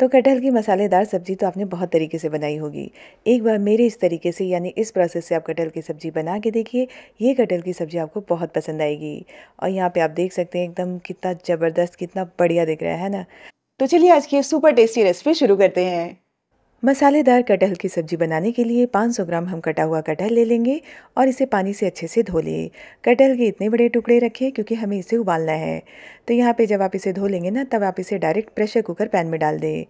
तो कटहल की मसालेदार सब्ज़ी तो आपने बहुत तरीके से बनाई होगी एक बार मेरे इस तरीके से यानी इस प्रोसेस से आप कटहल की सब्ज़ी बना के देखिए ये कटहल की सब्ज़ी आपको बहुत पसंद आएगी और यहाँ पे आप देख सकते हैं एकदम कितना ज़बरदस्त कितना बढ़िया दिख रहा है ना तो चलिए आज की सुपर टेस्टी रेसिपी शुरू करते हैं मसालेदार कटहल की सब्जी बनाने के लिए 500 ग्राम हम कटा हुआ कटहल ले लेंगे और इसे पानी से अच्छे से धो लें कटहल के इतने बड़े टुकड़े रखें क्योंकि हमें इसे उबालना है तो यहाँ पे जब आप इसे धो लेंगे ना तब आप इसे डायरेक्ट प्रेशर कुकर पैन में डाल दें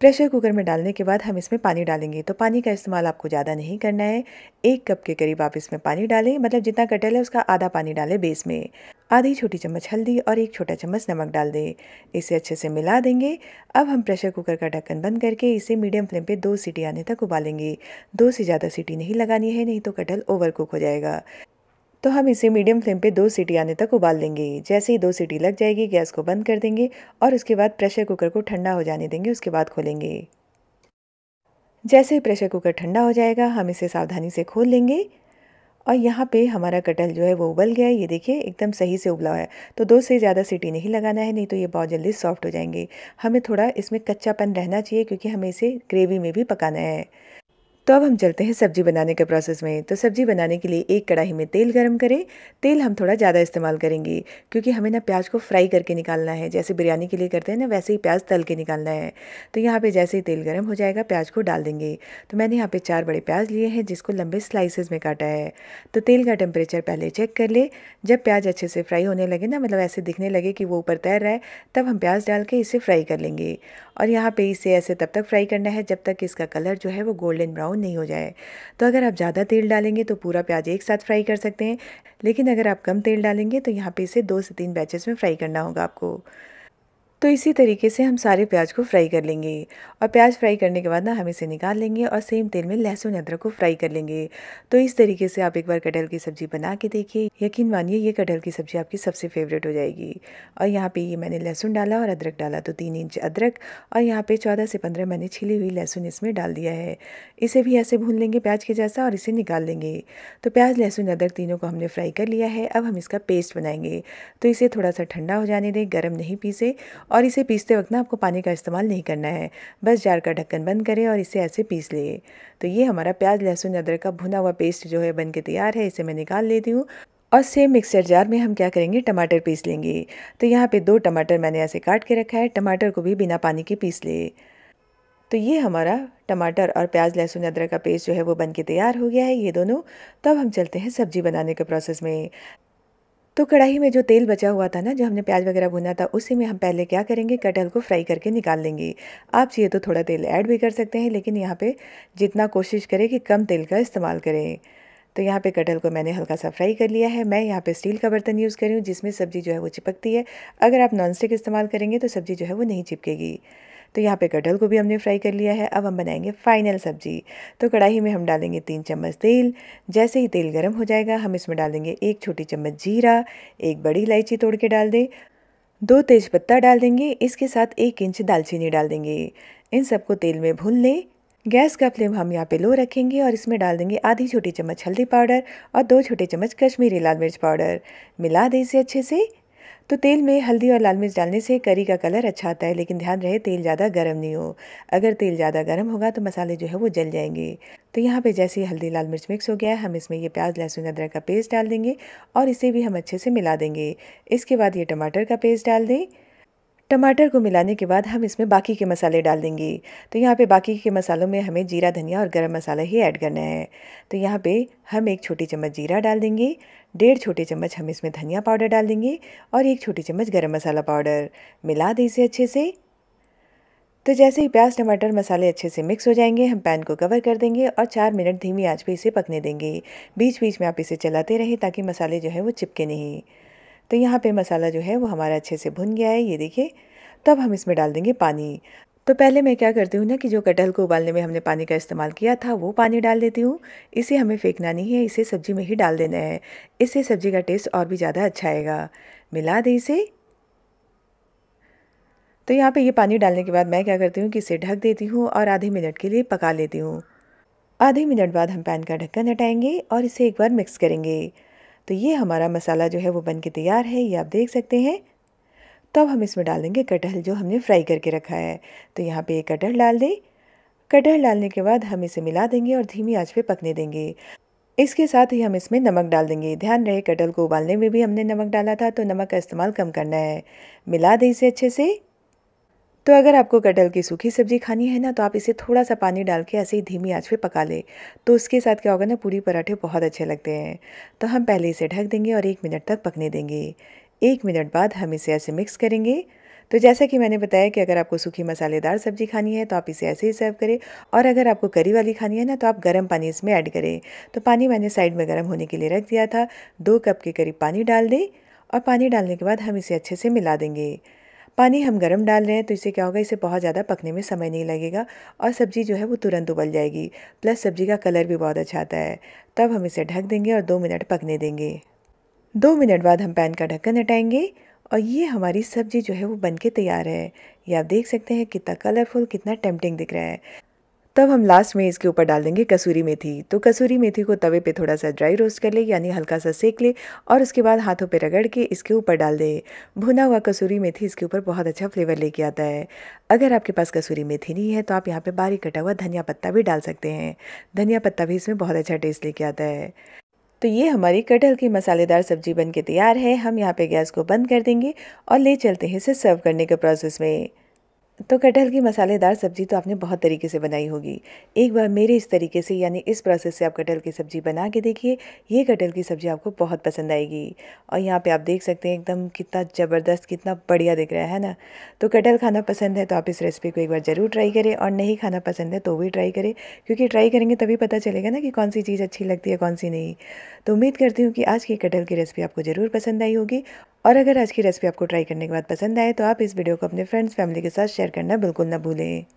प्रेशर कुकर में डालने के बाद हम इसमें पानी डालेंगे तो पानी का इस्तेमाल आपको ज़्यादा नहीं करना है एक कप के करीब आप इसमें पानी डालें मतलब जितना कटहल है उसका आधा पानी डालें बेस में आधी छोटी चम्मच हल्दी और एक छोटा चम्मच नमक डाल दें इसे अच्छे से मिला देंगे अब हम प्रेशर कुकर का ढक्कन बंद करके इसे मीडियम फ्लेम पे दो सीटी आने तक उबालेंगे दो से ज़्यादा सीटी नहीं लगानी है नहीं तो कटहल ओवर कुक हो जाएगा तो हम इसे मीडियम फ्लेम पे दो सीटी आने तक उबाल देंगे जैसे ही दो सीटी लग जाएगी गैस को बंद कर देंगे और उसके बाद प्रेशर कुकर को ठंडा हो जाने देंगे उसके बाद खोलेंगे जैसे ही प्रेशर कुकर ठंडा हो जाएगा हम इसे सावधानी से खोल लेंगे और यहाँ पे हमारा कटहल जो है वो उबल गया है ये देखिए एकदम सही से उबला हुआ है तो दो से ज़्यादा सीटी नहीं लगाना है नहीं तो ये बहुत जल्दी सॉफ्ट हो जाएंगे हमें थोड़ा इसमें कच्चापन रहना चाहिए क्योंकि हमें इसे ग्रेवी में भी पकाना है तो अब हम चलते हैं सब्जी बनाने के प्रोसेस में तो सब्जी बनाने के लिए एक कढ़ाई में तेल गरम करें तेल हम थोड़ा ज़्यादा इस्तेमाल करेंगे क्योंकि हमें ना प्याज को फ्राई करके निकालना है जैसे बिरयानी के लिए करते हैं ना वैसे ही प्याज तल के निकालना है तो यहाँ पे जैसे ही तेल गर्म हो जाएगा प्याज को डाल देंगे तो मैंने यहाँ पर चार बड़े प्याज लिए हैं जिसको लंबे स्लाइसिस में काटा है तो तेल का टेम्परेचर पहले चेक कर ले जब प्याज अच्छे से फ्राई होने लगे ना मतलब ऐसे दिखने लगे कि वो ऊपर तैर रहा है तब हम प्याज डाल के इसे फ्राई कर लेंगे और यहाँ पर इसे ऐसे तब तक फ्राई करना है जब तक इसका कलर जो है वो गोल्डन ब्राउन ब्राउन नहीं हो जाए तो अगर आप ज़्यादा तेल डालेंगे तो पूरा प्याज एक साथ फ्राई कर सकते हैं लेकिन अगर आप कम तेल डालेंगे तो यहाँ पे इसे दो से तीन बैचेस में फ्राई करना होगा आपको तो इसी तरीके से हम सारे प्याज को फ्राई कर लेंगे और प्याज फ्राई करने के बाद ना हम इसे निकाल लेंगे और सेम तेल में लहसुन अदरक को फ्राई कर लेंगे तो इस तरीके से आप एक बार कटहल की सब्ज़ी बना के देखिए यकीन मानिए ये कटहल की सब्ज़ी आपकी सबसे फेवरेट हो जाएगी और यहाँ पे ये मैंने लहसुन डाला और अदरक डाला तो तीन इंच अदरक और यहाँ पर चौदह से पंद्रह मैंने छिली हुई लहसुन इसमें डाल दिया है इसे भी ऐसे भून लेंगे प्याज के जैसा और इसे निकाल लेंगे तो प्याज लहसुन अदरक तीनों को हमने फ्राई कर लिया है अब हम इसका पेस्ट बनाएंगे तो इसे थोड़ा सा ठंडा हो जाने दें गर्म नहीं पीसे और इसे पीसते वक्त ना आपको पानी का इस्तेमाल नहीं करना है बस जार का ढक्कन बंद करें और इसे ऐसे पीस लिए तो ये हमारा प्याज लहसुन अदरक का भुना हुआ पेस्ट जो है बन के तैयार है इसे मैं निकाल लेती हूँ और सेम मिक्सर जार में हम क्या करेंगे टमाटर पीस लेंगे तो यहाँ पे दो टमाटर मैंने ऐसे काट के रखा है टमाटर को भी बिना पानी के पीस लिए तो ये हमारा टमाटर और प्याज लहसुन अदरक का पेस्ट जो है वो बन के तैयार हो गया है ये दोनों तब हम चलते हैं सब्जी बनाने के प्रोसेस में तो कढ़ाई में जो तेल बचा हुआ था ना जो हमने प्याज वगैरह भुना था उसी में हम पहले क्या करेंगे कटहल को फ्राई करके निकाल लेंगे आप चाहिए तो थोड़ा तेल ऐड भी कर सकते हैं लेकिन यहाँ पे जितना कोशिश करें कि कम तेल का इस्तेमाल करें तो यहाँ पे कटहल को मैंने हल्का सा फ्राई कर लिया है मैं यहाँ पे स्टील का बर्तन यूज़ करी हूँ जिसमें सब्ज़ी जो है वो चिपकती है अगर आप नॉन इस्तेमाल करेंगे तो सब्ज़ी जो है वो नहीं चिपकेगी तो यहाँ पे कटहल को भी हमने फ्राई कर लिया है अब हम बनाएंगे फाइनल सब्जी तो कढ़ाई में हम डालेंगे तीन चम्मच तेल जैसे ही तेल गर्म हो जाएगा हम इसमें डालेंगे एक छोटी चम्मच जीरा एक बड़ी इलायची तोड़ के डाल दें दो तेज़पत्ता डाल देंगे इसके साथ एक इंच दालचीनी डाल देंगे इन सबको तेल में भून लें गैस का फ्लेम हम यहाँ पे लो रखेंगे और इसमें डाल देंगे आधी छोटी चम्मच हल्दी पाउडर और दो छोटे चम्मच कश्मीरी लाल मिर्च पाउडर मिला दें इसे अच्छे से तो तेल में हल्दी और लाल मिर्च डालने से करी का कलर अच्छा आता है लेकिन ध्यान रहे तेल ज़्यादा गर्म नहीं हो अगर तेल ज़्यादा गर्म होगा तो मसाले जो है वो जल जाएंगे तो यहाँ पे जैसे ही हल्दी लाल मिर्च मिक्स हो गया है हम इसमें ये प्याज लहसुन अदरक का पेस्ट डाल देंगे और इसे भी हम अच्छे से मिला देंगे इसके बाद ये टमाटर का पेस्ट डाल दें टमाटर को मिलाने के बाद हम इसमें बाकी के मसाले डाल देंगे तो यहाँ पे बाकी के मसालों में हमें जीरा धनिया और गरम मसाला ही ऐड करना है तो यहाँ पे हम एक छोटी चम्मच जीरा डाल देंगे डेढ़ छोटे चम्मच हम इसमें धनिया पाउडर डाल देंगे और एक छोटी चम्मच गरम मसाला पाउडर मिला दें इसे अच्छे से तो जैसे ही प्याज टमाटर मसाले अच्छे से मिक्स हो जाएंगे हम पैन को कवर कर देंगे और चार मिनट धीमी आँच पर इसे पकने देंगे बीच बीच में आप इसे चलाते रहें ताकि मसाले जो है वो चिपके नहीं तो यहाँ पे मसाला जो है वो हमारा अच्छे से भुन गया है ये देखिए तब हम इसमें डाल देंगे पानी तो पहले मैं क्या करती हूँ ना कि जो कटहल को उबालने में हमने पानी का इस्तेमाल किया था वो पानी डाल देती हूँ इसे हमें फेंकना नहीं है इसे सब्जी में ही डाल देना है इससे सब्जी का टेस्ट और भी ज़्यादा अच्छा आएगा मिला दें इसे तो यहाँ पे ये पानी डालने के बाद मैं क्या करती हूँ कि इसे ढक देती हूँ और आधे मिनट के लिए पका लेती हूँ आधे मिनट बाद हम पैन का ढक्कन हटाएंगे और इसे एक बार मिक्स करेंगे तो ये हमारा मसाला जो है वो बन के तैयार है ये आप देख सकते हैं तब तो अब हम इसमें डाल देंगे कटहल जो हमने फ्राई करके रखा है तो यहाँ पे एक कटहल डाल दें कटहल डालने के बाद हम इसे मिला देंगे और धीमी आंच पे पकने देंगे इसके साथ ही हम इसमें नमक डाल देंगे ध्यान रहे कटहल को उबालने में भी हमने नमक डाला था तो नमक का इस्तेमाल कम करना है मिला दें इसे अच्छे से तो अगर आपको कटहल की सूखी सब्जी खानी है ना तो आप इसे थोड़ा सा पानी डाल के ऐसे ही धीमी आंच पे पका लें तो उसके साथ क्या होगा ना पूरी पराठे बहुत अच्छे लगते हैं तो हम पहले इसे ढक देंगे और एक मिनट तक पकने देंगे एक मिनट बाद हम इसे ऐसे मिक्स करेंगे तो जैसा कि मैंने बताया कि अगर आपको सूखी मसालेदार सब्जी खानी है तो आप इसे ऐसे ही सर्व करें और अगर आपको करी वाली खानी है ना तो आप गर्म पानी इसमें ऐड करें तो पानी मैंने साइड में गर्म होने के लिए रख दिया था दो कप के करीब पानी डाल दें और पानी डालने के बाद हम इसे अच्छे से मिला देंगे पानी हम गर्म डाल रहे हैं तो इससे क्या होगा इसे बहुत ज़्यादा पकने में समय नहीं लगेगा और सब्ज़ी जो है वो तुरंत उबल जाएगी प्लस सब्ज़ी का कलर भी बहुत अच्छा आता है तब हम इसे ढक देंगे और दो मिनट पकने देंगे दो मिनट बाद हम पैन का ढक्कन हटाएंगे और ये हमारी सब्ज़ी जो है वो बन के तैयार है ये आप देख सकते हैं कितना कलरफुल कितना टेम्पटिंग दिख रहा है तब हम लास्ट में इसके ऊपर डाल देंगे कसूरी मेथी तो कसूरी मेथी को तवे पे थोड़ा सा ड्राई रोस्ट कर ले यानी हल्का सा सेक ले और उसके बाद हाथों पे रगड़ के इसके ऊपर डाल दे भुना हुआ कसूरी मेथी इसके ऊपर बहुत अच्छा फ्लेवर लेके आता है अगर आपके पास कसूरी मेथी नहीं है तो आप यहाँ पर बारीक कटा हुआ धनिया पत्ता भी डाल सकते हैं धनिया पत्ता भी इसमें बहुत अच्छा टेस्ट लेके आता है तो ये हमारी कटहल की मसालेदार सब्जी बन के तैयार है हम यहाँ पे गैस को बंद कर देंगे और ले चलते हैं इसे सर्व करने के प्रोसेस में तो कटहल की मसालेदार सब्ज़ी तो आपने बहुत तरीके से बनाई होगी एक बार मेरे इस तरीके से यानी इस प्रोसेस से आप कटहल की सब्ज़ी बना के देखिए ये कटहल की सब्ज़ी आपको बहुत पसंद आएगी और यहाँ पे आप देख सकते हैं एकदम कितना ज़बरदस्त कितना बढ़िया दिख रहा है ना तो कटहल खाना पसंद है तो आप इस रेसिपी को एक बार ज़रूर ट्राई करें और नहीं खाना पसंद है तो भी ट्राई करें क्योंकि ट्राई करेंगे तभी पता चलेगा ना कि कौन सी चीज़ अच्छी लगती है कौन सी नहीं तो उम्मीद करती हूँ कि आज की कटहल की रेसिपी आपको ज़रूर पसंद आई होगी और अगर आज की रेसिपी आपको ट्राई करने के बाद पसंद आए तो आप इस वीडियो को अपने फ्रेंड्स फैमिली के साथ शेयर करना बिल्कुल ना भूलें